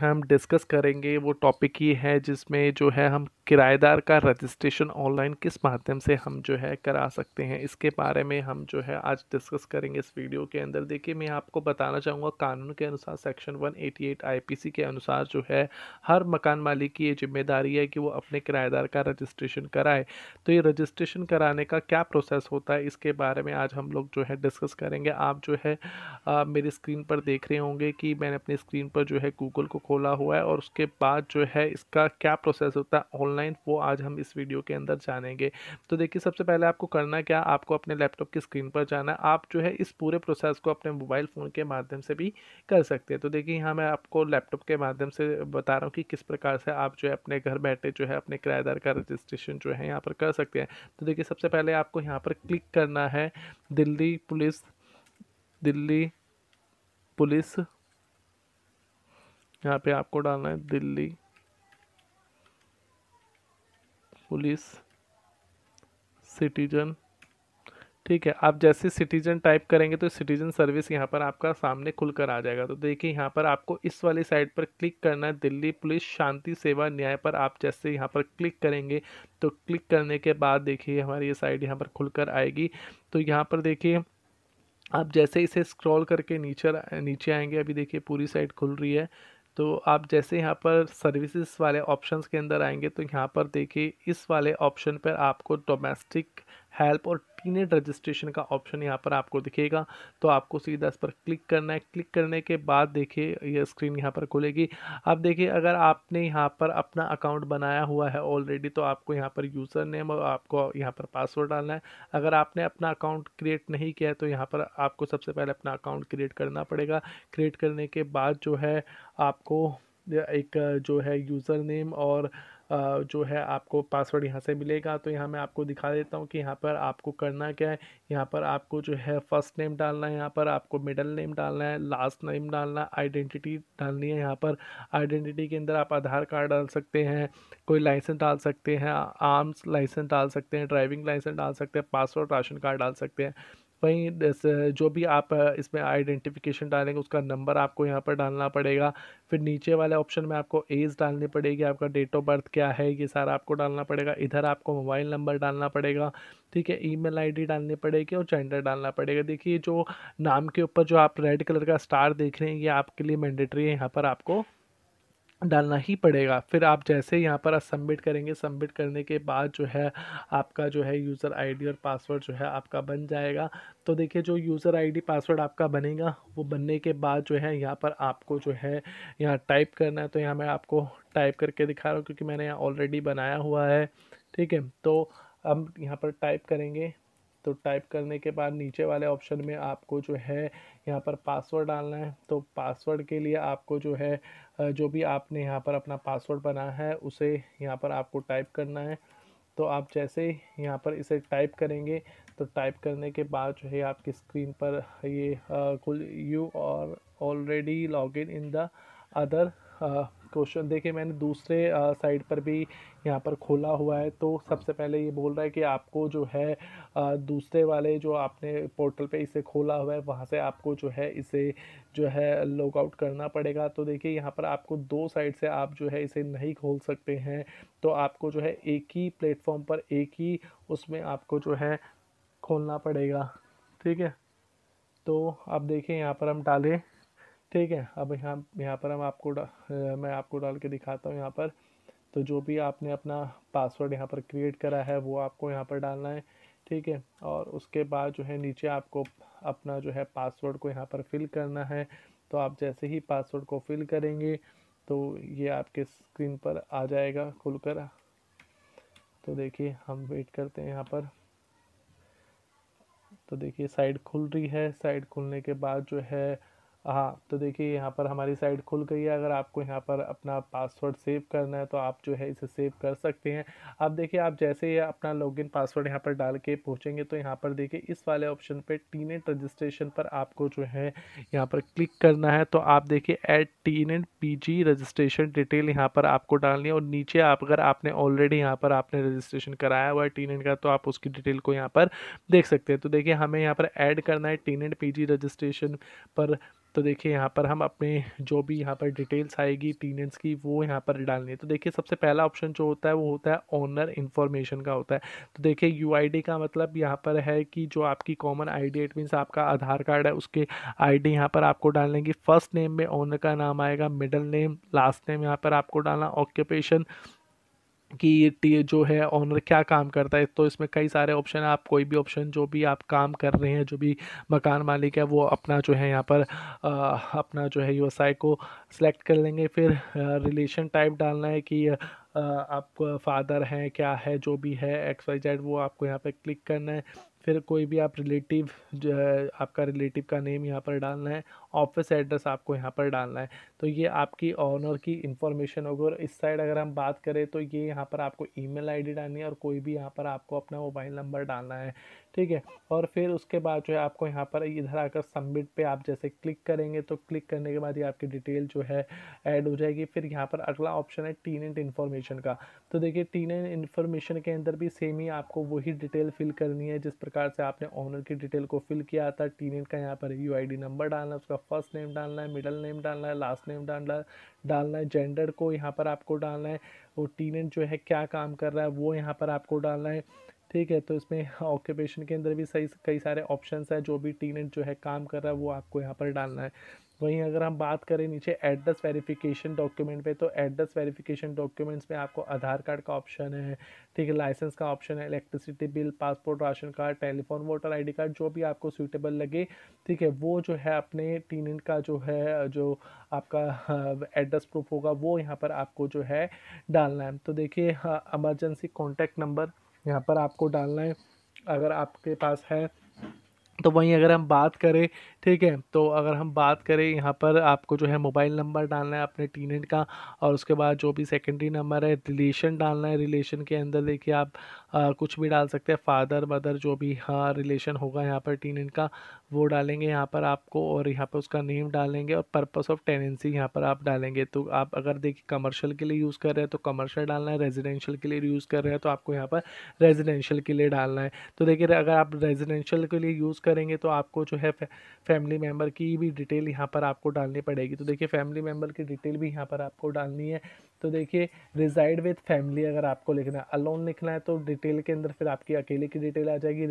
हम डिस्कस करेंगे वो टॉपिक ही है जिसमें जो है हम किराएदार का रजिस्ट्रेशन ऑनलाइन किस माध्यम से हम जो है करा सकते हैं इसके बारे में हम जो है आज डिस्कस करेंगे इस वीडियो के अंदर देखिए मैं आपको बताना चाहूँगा कानून के अनुसार सेक्शन 188 एटी के अनुसार जो है हर मकान मालिक की ये जिम्मेदारी है कि वो अपने किराएदार का रजिस्ट्रेशन कराए तो ये रजिस्ट्रेशन कराने का क्या प्रोसेस होता है इसके बारे में आज हम लोग जो है डिस्कस करेंगे आप जो है मेरी स्क्रीन पर देख रहे होंगे कि मैंने अपनी स्क्रीन पर जो है गूगल को खोला हुआ है और उसके बाद जो है इसका क्या प्रोसेस होता है ऑनलाइन वो आज हम इस वीडियो के अंदर जानेंगे तो देखिए सबसे पहले आपको करना क्या आपको अपने लैपटॉप की स्क्रीन पर जाना आप जो है इस पूरे प्रोसेस को अपने मोबाइल फ़ोन के माध्यम से भी कर सकते हैं तो देखिए यहाँ मैं आपको लैपटॉप के माध्यम से बता रहा हूँ कि किस प्रकार से आप जो है अपने घर बैठे जो है अपने किराएदार का रजिस्ट्रेशन जो है यहाँ पर कर सकते हैं तो देखिए सबसे पहले आपको यहाँ पर क्लिक करना है दिल्ली पुलिस दिल्ली पुलिस यहाँ पे आपको डालना है दिल्ली पुलिस सिटीजन ठीक है आप जैसे सिटीजन टाइप करेंगे तो सिटीजन सर्विस यहाँ पर आपका सामने खुलकर आ जाएगा तो देखिए यहाँ पर आपको इस वाली साइड पर क्लिक करना है दिल्ली पुलिस शांति सेवा न्याय पर आप जैसे यहाँ पर क्लिक करेंगे तो क्लिक करने के बाद देखिए हमारी ये साइड यहाँ पर खुलकर आएगी तो यहाँ पर देखिए आप जैसे इसे स्क्रॉल करके नीचे नीचे आएंगे अभी देखिए पूरी साइड खुल रही है तो आप जैसे यहाँ पर सर्विसेज वाले ऑप्शंस के अंदर आएंगे तो यहाँ पर देखिए इस वाले ऑप्शन पर आपको डोमेस्टिक हेल्प और टीनेट रजिस्ट्रेशन का ऑप्शन यहाँ पर आपको दिखेगा तो आपको सीधा इस पर क्लिक करना है क्लिक करने के बाद देखिए यह स्क्रीन यहाँ पर खुलेगी अब देखिए अगर आपने यहाँ पर अपना अकाउंट बनाया हुआ है ऑलरेडी तो आपको यहाँ पर यूज़र नेम और आपको यहाँ पर पासवर्ड डालना है अगर आपने अपना अकाउंट क्रिएट नहीं किया है तो यहाँ पर आपको सबसे पहले अपना अकाउंट क्रिएट करना पड़ेगा क्रिएट करने के बाद जो है आपको एक जो है यूज़र नेम और जो है आपको पासवर्ड यहाँ से मिलेगा तो यहाँ मैं आपको दिखा देता हूँ कि यहाँ पर आपको करना क्या है यहाँ पर आपको जो है फर्स्ट नेम डालना है यहाँ पर आपको मिडल नेम डालना है लास्ट नेम डालना आइडेंटिटी डालनी है यहाँ पर आइडेंटिटी के अंदर आप आधार कार्ड डाल सकते हैं कोई लाइसेंस डाल सकते हैं आर्म्स लाइसेंस डाल सकते हैं ड्राइविंग लाइसेंस डाल सकते हैं पासवर्ड राशन कार्ड डाल सकते हैं वहीं जो भी आप इसमें आइडेंटिफिकेशन डालेंगे उसका नंबर आपको यहाँ पर डालना पड़ेगा फिर नीचे वाले ऑप्शन में आपको एज डालनी पड़ेगी आपका डेट ऑफ बर्थ क्या है ये सारा आपको डालना पड़ेगा इधर आपको मोबाइल नंबर डालना पड़ेगा ठीक है ईमेल आईडी डालनी पड़ेगी और जेंडर डालना पड़ेगा देखिए जो नाम के ऊपर जो आप रेड कलर का स्टार देख रहे हैं ये आपके लिए मैंडेटरी है यहाँ पर आपको डालना ही पड़ेगा फिर आप जैसे यहाँ पर सबमिट करेंगे सबमिट करने के बाद जो है आपका जो है यूज़र आईडी और पासवर्ड जो है आपका बन जाएगा तो देखिए जो यूज़र आईडी पासवर्ड आपका बनेगा वो बनने के बाद जो है यहाँ पर आपको जो है यहाँ टाइप करना है तो यहाँ मैं आपको टाइप करके दिखा रहा हूँ क्योंकि मैंने यहाँ ऑलरेडी बनाया हुआ है ठीक है तो हम यहाँ पर टाइप करेंगे तो टाइप करने के बाद नीचे वाले ऑप्शन में आपको जो है यहाँ पर पासवर्ड डालना है तो पासवर्ड के लिए आपको जो है जो भी आपने यहाँ पर अपना पासवर्ड बनाया है उसे यहाँ पर आपको टाइप करना है तो आप जैसे यहाँ पर इसे टाइप करेंगे तो टाइप करने के बाद जो है आपकी स्क्रीन पर ये यू और already log in in the other question देखिए मैंने दूसरे साइड पर भी यहाँ पर खोला हुआ है तो हाँ। सबसे पहले ये बोल रहा है कि आपको जो है दूसरे वाले जो आपने पोर्टल पे इसे खोला हुआ है वहाँ से आपको जो है इसे जो है लॉग आउट करना पड़ेगा तो देखिए यहाँ पर आपको दो साइड से आप जो है इसे नहीं खोल सकते हैं तो आपको जो है एक ही प्लेटफॉर्म पर एक ही उसमें आपको जो है खोलना पड़ेगा ठीक है तो अब देखिए यहाँ पर हम डालें ठीक है अब यहाँ यहाँ पर हम आपको मैं आपको डाल के दिखाता हूँ यहाँ पर तो जो भी आपने अपना पासवर्ड यहाँ पर क्रिएट करा है वो आपको यहाँ पर डालना है ठीक है और उसके बाद जो है नीचे आपको अपना जो है पासवर्ड को यहाँ पर फिल करना है तो आप जैसे ही पासवर्ड को फिल करेंगे तो ये आपके स्क्रीन पर आ जाएगा खुलकर तो देखिए हम वेट करते हैं यहाँ पर तो देखिए साइड खुल रही है साइड खुलने के बाद जो है हाँ तो देखिए यहाँ पर हमारी साइट खुल गई है अगर आपको यहाँ पर अपना पासवर्ड सेव करना है तो आप जो है इसे सेव कर सकते हैं अब देखिए आप जैसे ही अपना लॉगिन पासवर्ड यहाँ पर डाल के पहुँचेंगे तो यहाँ पर देखिए इस वाले ऑप्शन पे टीनेट रजिस्ट्रेशन पर आपको जो है यहाँ पर क्लिक करना है तो आप देखिए एड टीनेट पी रजिस्ट्रेशन डिटेल यहाँ पर आपको डालनी है और नीचे आप अगर आपने ऑलरेडी यहाँ पर आपने रजिस्ट्रेशन कराया हुआ है टीनेट का तो आप उसकी डिटेल को यहाँ पर देख सकते हैं तो देखिए हमें यहाँ पर ऐड करना है टीनेट पी रजिस्ट्रेशन पर तो देखिए यहाँ पर हम अपने जो भी यहाँ पर डिटेल्स आएगी टीनेंट्स की वो यहाँ पर डालनी है तो देखिए सबसे पहला ऑप्शन जो होता है वो होता है ऑनर इन्फॉर्मेशन का होता है तो देखिए यू का मतलब यहाँ पर है कि जो आपकी common I D it means आपका आधार कार्ड है उसके आई डी यहाँ पर आपको डालने की फ़र्स्ट नेम में ऑनर का नाम आएगा मिडल नेम लास्ट नेम यहाँ पर आपको डालना ऑक्यूपेशन कि ये जो है ऑनर क्या काम करता है तो इसमें कई सारे ऑप्शन है आप कोई भी ऑप्शन जो भी आप काम कर रहे हैं जो भी मकान मालिक है वो अपना जो है यहाँ पर आ, अपना जो है व्यवसाय को सिलेक्ट कर लेंगे फिर रिलेशन टाइप डालना है कि आप फादर हैं क्या है जो भी है एक्स वाई जेड वो आपको यहाँ पर क्लिक करना है फिर कोई भी आप रिलेटिव आपका रिलेटिव का नेम यहाँ पर डालना है ऑफिस एड्रेस आपको यहाँ पर डालना है तो ये आपकी ऑनर की इन्फॉर्मेशन होगी और इस साइड अगर हम बात करें तो ये यहाँ पर आपको ईमेल आईडी डालनी है और कोई भी यहाँ पर आपको अपना मोबाइल नंबर डालना है ठीक है और फिर उसके बाद जो है आपको यहाँ पर इधर आकर सबमिट पे आप जैसे क्लिक करेंगे तो क्लिक करने के बाद ये आपकी डिटेल जो है ऐड हो जाएगी फिर यहाँ पर अगला ऑप्शन है टीन एंड इन्फॉर्मेशन का तो देखिए टीन एंड इन्फॉर्मेशन के अंदर भी सेम ही आपको वही डिटेल फिल करनी है जिस प्रकार से आपने ऑनर की डिटेल को फिल किया था टीन एंड का यहाँ पर यू नंबर डालना उसका फर्स्ट नेम डालना है मिडल नेम डालना है लास्ट नेम डालना डालना है जेंडर को यहाँ पर आपको डालना है और टीनेंट जो है क्या काम कर रहा है वो यहाँ पर आपको डालना है ठीक है तो इसमें ऑक्यूपेशन के अंदर भी सही कई सारे ऑप्शंस है जो भी टीनेंट जो है काम कर रहा है वो आपको यहाँ पर डालना है वहीं अगर हम बात करें नीचे एड्रेस वेरिफिकेशन डॉक्यूमेंट पे तो एड्रेस वेरिफिकेशन डॉक्यूमेंट्स में आपको आधार कार्ड का ऑप्शन है ठीक है लाइसेंस का ऑप्शन है electricity bill passport ration card telephone voter ID card जो भी आपको सूटेबल लगे ठीक है वो जो है अपने टीनेंट का जो है जो आपका एड्रेस हाँ, प्रूफ होगा वो यहाँ पर आपको जो है डालना है तो देखिए एमरजेंसी कॉन्टैक्ट नंबर यहाँ पर आपको डालना है अगर आपके पास है तो वहीं अगर हम बात करें ठीक है तो अगर हम बात करें यहाँ पर आपको जो है मोबाइल नंबर डालना है अपने टीनेंट का और उसके बाद जो भी सेकेंडरी नंबर है रिलेशन डालना है रिलेशन के अंदर देखिए आप आ, कुछ भी डाल सकते हैं फादर मदर जो भी हाँ रिलेशन होगा यहाँ पर टीनेंट का वो डालेंगे यहाँ पर आपको और यहाँ पर उसका नेम डालेंगे और पर्पस ऑफ टेनेंसी यहाँ पर आप डालेंगे तो आप अगर देखिए कमर्शियल के लिए यूज़ कर रहे हैं तो कमर्शियल डालना है रेजिडेंशियल के लिए यूज़ कर रहे हैं तो आपको यहाँ पर रेजिडेंशियल के लिए डालना है तो देखिए अगर आप रेजिडेंशियल के लिए यूज़ करेंगे तो आपको जो है फैमिली मेम्बर की भी डिटेल यहाँ पर आपको डालनी पड़ेगी तो देखिए फैमिली मेम्बर की डिटेल भी यहाँ पर आपको डालनी है तो देखिए रिजाइड विथ फैमिली अगर आपको लिखना है अलोन लिखना है तो डिटेल के अंदर फिर आपकी अकेले की डिटेल आ जाएगी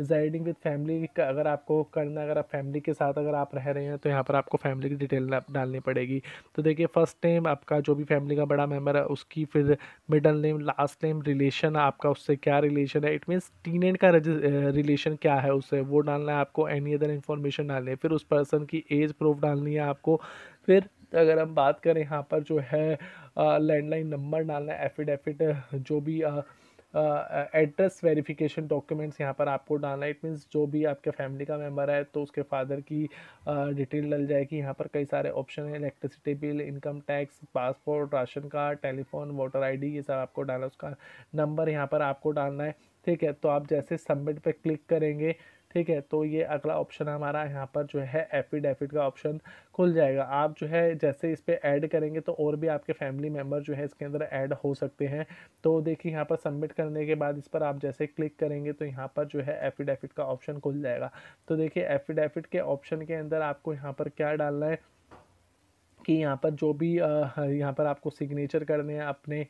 रिजाइडिंग विद फैमिली का अगर आपको करना अगर आप फैमिली के साथ अगर आप रह रहे हैं तो यहाँ पर आपको फैमिली की डिटेल डालनी पड़ेगी तो देखिए फर्स्ट नेम आपका जो भी फैमिली का बड़ा मेम्बर है उसकी फिर middle name last name relation आपका उससे क्या रिलेशन है इट मीन्स टीन का रिलेशन क्या है उससे वो डालना है आपको एनी अदर इन्फॉर्मेशन डालनी है फिर उस पर्सन की एज प्रूफ डालनी है आपको फिर अगर हम बात करें यहाँ पर जो है लैंडलाइन नंबर डालना है एफिडेफिट जो भी आ, एड्रेस वेरिफिकेशन डॉक्यूमेंट्स यहाँ पर आपको डालना इट मीन्स जो भी आपके फैमिली का मेम्बर है तो उसके फादर की डिटेल डल जाएगी यहाँ पर कई सारे ऑप्शन हैं electricity bill income tax passport ration card telephone voter ID ये सब आपको डालना उसका नंबर यहाँ पर आपको डालना है ठीक है तो आप जैसे सबमिट पर क्लिक करेंगे ठीक है तो ये अगला ऑप्शन हमारा यहाँ पर जो है एफिडेविट का ऑप्शन खुल जाएगा आप जो है जैसे इस पर ऐड करेंगे तो और भी आपके फैमिली मेम्बर जो है इसके अंदर ऐड हो सकते हैं तो देखिए यहाँ पर सबमिट करने के बाद इस पर आप जैसे क्लिक करेंगे तो यहाँ पर जो है एफिडेविट का ऑप्शन खुल जाएगा तो देखिए एफिडेविट के ऑप्शन के अंदर आपको यहाँ पर क्या डालना है कि यहाँ पर जो भी यहाँ पर आपको सिग्नेचर करने हैं अपने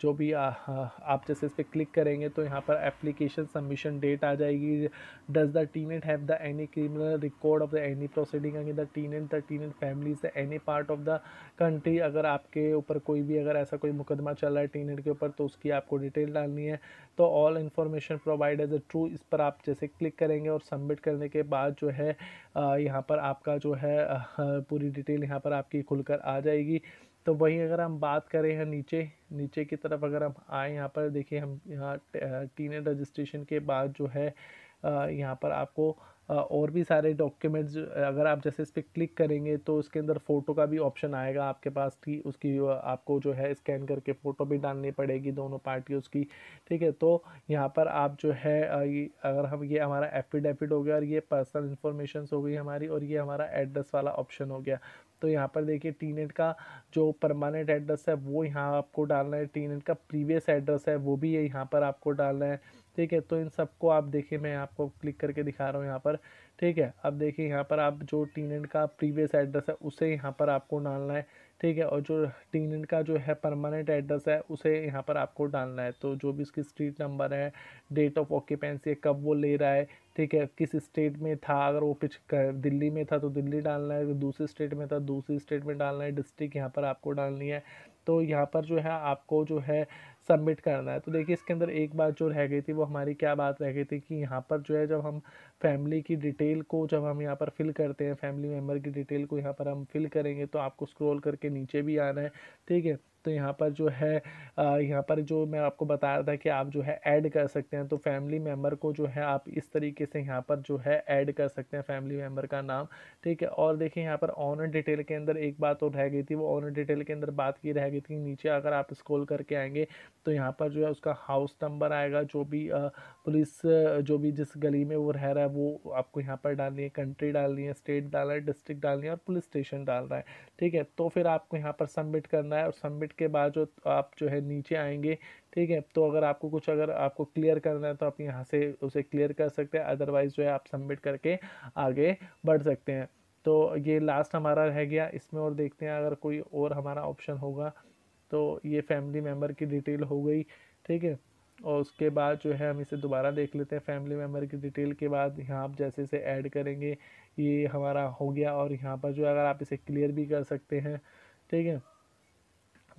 जो भी आप जैसे इस पर क्लिक करेंगे तो यहाँ पर एप्लीकेशन सबमिशन डेट आ जाएगी does the tenant have the any criminal record of the any proceeding अगे the tenant the tenant family से any part of the country अगर आपके ऊपर कोई भी अगर ऐसा कोई मुकदमा चल रहा है एट के ऊपर तो उसकी आपको डिटेल डालनी है तो all information provide as a true इस पर आप जैसे क्लिक करेंगे और सबमिट करने के बाद जो है यहाँ पर आपका जो है पूरी डिटेल यहाँ पर आप आपकी खुलकर आ जाएगी तो वहीं अगर हम बात करें हैं नीचे नीचे की तरफ अगर हम आए यहाँ पर देखिए हम यहाँ टीन रजिस्ट्रेशन के बाद जो है यहाँ पर आपको और भी सारे डॉक्यूमेंट्स अगर आप जैसे इस पर क्लिक करेंगे तो उसके अंदर फ़ोटो का भी ऑप्शन आएगा आपके पास कि उसकी आपको जो है स्कैन करके फ़ोटो भी डालनी पड़ेगी दोनों पार्टियों की ठीक है तो यहाँ पर आप जो है अगर हम ये हमारा एफिडेविट हो गया और ये पर्सनल इन्फॉर्मेशन हो गई हमारी और ये हमारा एड्रेस वाला ऑप्शन हो गया तो यहाँ पर देखिए टी नेट का जो परमानेंट एड्रेस है वो यहाँ आपको डालना है टी नेट का प्रीवियस एड्रेस है वो भी यहाँ पर आपको डालना है ठीक है तो इन सबको आप देखिए मैं आपको क्लिक करके दिखा रहा हूँ यहाँ पर ठीक है अब देखिए यहाँ पर आप जो टी नेट का प्रीवियस एड्रेस है उसे यहाँ पर आपको डालना है ठीक है और जो टीनेंट का जो है परमानेंट एड्रेस है उसे यहाँ पर आपको डालना है तो जो भी इसकी स्ट्रीट नंबर है डेट ऑफ ऑक्यूपेंसी है कब वो ले रहा है ठीक है किस स्टेट में था अगर वो पिछ दिल्ली में था तो दिल्ली डालना है दूसरे स्टेट में था दूसरी स्टेट में डालना है डिस्ट्रिक्ट यहाँ पर आपको डालनी है तो यहाँ पर जो है आपको जो है सबमिट करना है तो देखिए इसके अंदर एक बात जो रह गई थी वो हमारी क्या बात रह गई थी कि यहाँ पर जो है जब हम फैमिली की डिटेल को जब हम यहाँ पर फिल करते हैं फैमिली मेम्बर की डिटेल को यहाँ पर हम फिल करेंगे तो आपको स्क्रोल करके नीचे भी आना है ठीक है तो यहाँ पर जो है यहाँ पर जो मैं आपको बता रहा था कि आप जो है ऐड कर सकते हैं तो फैमिली मेम्बर को जो है आप इस तरीके से यहाँ पर जो है ऐड कर सकते हैं फैमिली मेम्बर का नाम ठीक है और देखिए यहाँ पर ऑनर डिटेल के अंदर एक बात और रह गई थी वो ऑनर डिटेल के अंदर बात की रह गई थी नीचे अगर आप स्क्रॉल करके आएंगे तो यहाँ पर जो है उसका हाउस नंबर आएगा जो भी पुलिस जो भी जिस गली में वो रह रहा है वो आपको यहाँ पर डालनी है कंट्री डालनी है स्टेट डालना है डिस्ट्रिक्ट डालनी है और पुलिस स्टेशन डालना है ठीक है तो फिर आपको यहाँ पर सबमिट करना है और सबमिट के बाद जो आप जो है नीचे आएंगे ठीक है तो अगर आपको कुछ अगर आपको क्लियर करना है तो आप यहाँ से उसे क्लियर कर सकते हैं अदरवाइज़ जो है आप सबमिट करके आगे बढ़ सकते हैं तो ये लास्ट हमारा रह गया इसमें और देखते हैं अगर कोई और हमारा ऑप्शन होगा तो ये फैमिली मेम्बर की डिटेल हो गई ठीक है और उसके बाद जो है हम इसे दोबारा देख लेते हैं फैमिली मेम्बर की डिटेल के बाद यहाँ आप जैसे इसे ऐड करेंगे ये हमारा हो गया और यहाँ पर जो है अगर आप इसे क्लियर भी कर सकते हैं ठीक है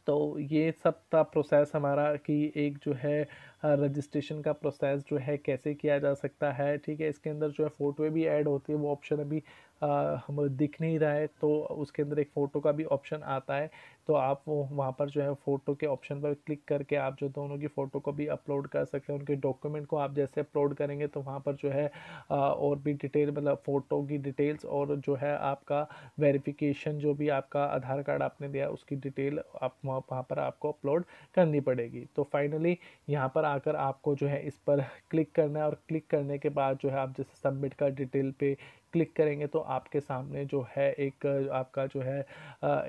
तो ये सब का प्रोसेस हमारा कि एक जो है रजिस्ट्रेशन का प्रोसेस जो है कैसे किया जा सकता है ठीक है इसके अंदर जो है फ़ोटोएँ भी ऐड होती है वो ऑप्शन अभी हम दिख नहीं रहा है तो उसके अंदर एक फ़ोटो का भी ऑप्शन आता है तो आप वो वहाँ पर जो है फ़ोटो के ऑप्शन पर क्लिक करके आप जो दोनों की फ़ोटो को भी अपलोड कर सकते हैं उनके डॉक्यूमेंट को आप जैसे अपलोड करेंगे तो वहाँ पर जो है और भी डिटेल मतलब फ़ोटो की डिटेल्स और जो है आपका वेरिफिकेशन जो भी आपका आधार कार्ड आपने दिया उसकी डिटेल आप वहाँ पर आपको अपलोड करनी पड़ेगी तो फाइनली यहाँ पर आकर आपको जो है इस पर क्लिक करना है और क्लिक करने के बाद जो है आप जैसे सबमिट का डिटेल पर क्लिक करेंगे तो आपके सामने जो है एक आपका जो है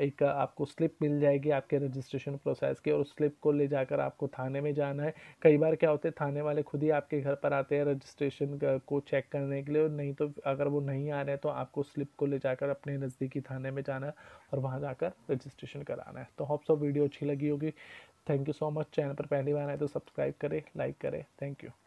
एक आपको स्लिप मिल जाएगी आपके रजिस्ट्रेशन प्रोसेस की और उस स्लिप को ले जाकर आपको थाने में जाना है कई बार क्या होते हैं थाने वाले खुद ही आपके घर पर आते हैं रजिस्ट्रेशन को चेक करने के लिए और नहीं तो अगर वो नहीं आ रहे हैं तो आपको स्लिप को ले जाकर अपने नज़दीकी थाने में जाना है और वहाँ जाकर रजिस्ट्रेशन कराना है तो होप्स सो वीडियो अच्छी लगी होगी thank you so much channel पर पहली बार आए तो सब्सक्राइब करें लाइक करें थैंक यू